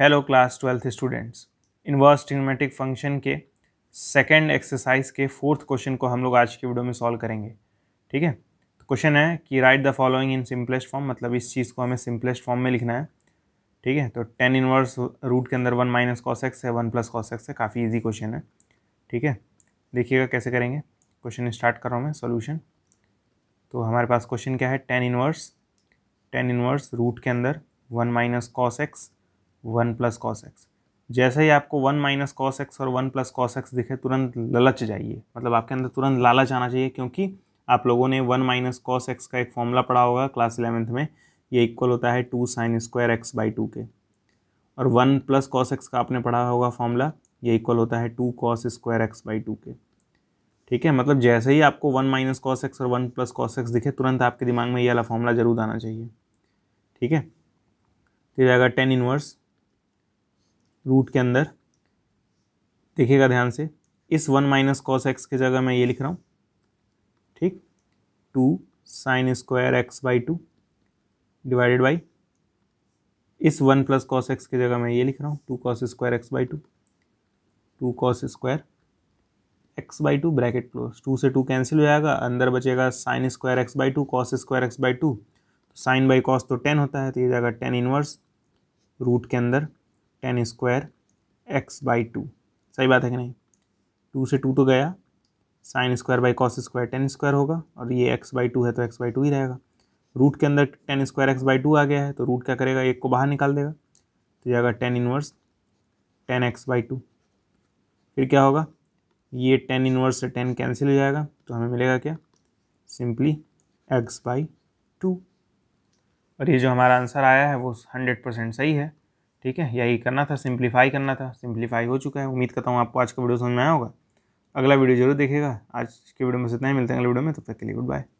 hello class twelfth students inverse trigonometric function के second exercise के fourth question को हम लोग आज की वीडियो में सॉल्व करेंगे ठीक है तो क्वेश्चन है कि write the following in simplest form मतलब इस चीज़ को हमें सिंपलेस्ट फॉर्म में लिखना है ठीक है तो टेन इनवर्स रूट के अंदर वन माइनस कॉस एक्स है वन प्लस एक्स है काफ़ी ईजी क्वेश्चन है ठीक है देखिएगा कैसे करेंगे क्वेश्चन स्टार्ट कर रहा हूँ मैं सोल्यूशन तो हमारे पास क्वेश्चन क्या है tan inverse tan inverse root के अंदर one minus cos x one plus cos x जैसे ही आपको वन माइनस कॉस एक्स और वन प्लस कॉस एक्स दिखे तुरंत ललच जाइए मतलब आपके अंदर तुरंत लालच आना चाहिए क्योंकि आप लोगों ने वन माइनस कॉस एक्स का एक फॉर्मूला पढ़ा होगा क्लास इलेवेंथ में ये इक्वल होता है two sin square x by two के और वन प्लस कॉस एक्स का आपने पढ़ा होगा फॉर्मूला ये इक्वल होता है two cos square x by two के ठीक है मतलब जैसे ही आपको वन माइनस कॉस एक्स और वन प्लस कॉस एक्स दिखे तुरंत आपके दिमाग में ये वाला फॉर्मूला जरूर आना चाहिए ठीक है तो जाएगा टेन इनवर्स रूट के अंदर देखिएगा ध्यान से इस वन माइनस कॉस एक्स की जगह मैं ये लिख रहा हूँ ठीक two sin square x by two divided by इस वन प्लस कॉस एक्स की जगह मैं ये लिख रहा हूँ two cos square x by two two cos square x by two bracket close two से टू कैंसिल हो जाएगा अंदर बचेगा sin square x by two cos square x by two sin by cos तो टेन तो होता है तो ये जाएगा टेन इनवर्स रूट के अंदर tan square x by two सही बात है कि नहीं टू से टू तो गया sin square by cos square tan square होगा और ये एक्स बाई टू है तो एक्स बाई टू ही रहेगा रूट के अंदर tan square x by two आ गया है तो रूट क्या करेगा एक को बाहर निकाल देगा तो जाएगा tan inverse tan x by two फिर क्या होगा ये टेन इनवर्स से टेन कैंसिल हो जाएगा तो हमें मिलेगा क्या सिंपली एक्स बाई टू और ये जो हमारा आंसर आया है वो हंड्रेड परसेंट सही है ठीक है यही करना था सिंप्लीफाई करना था सिंप्लीफाई हो चुका है उम्मीद करता हूँ आपको आज का वीडियो समझ में आया होगा अगला वीडियो जरूर देखेगा आज के वीडियो में इतना ही मिलते हैं अगले वीडियो में तब तो तक के लिए गुड बाय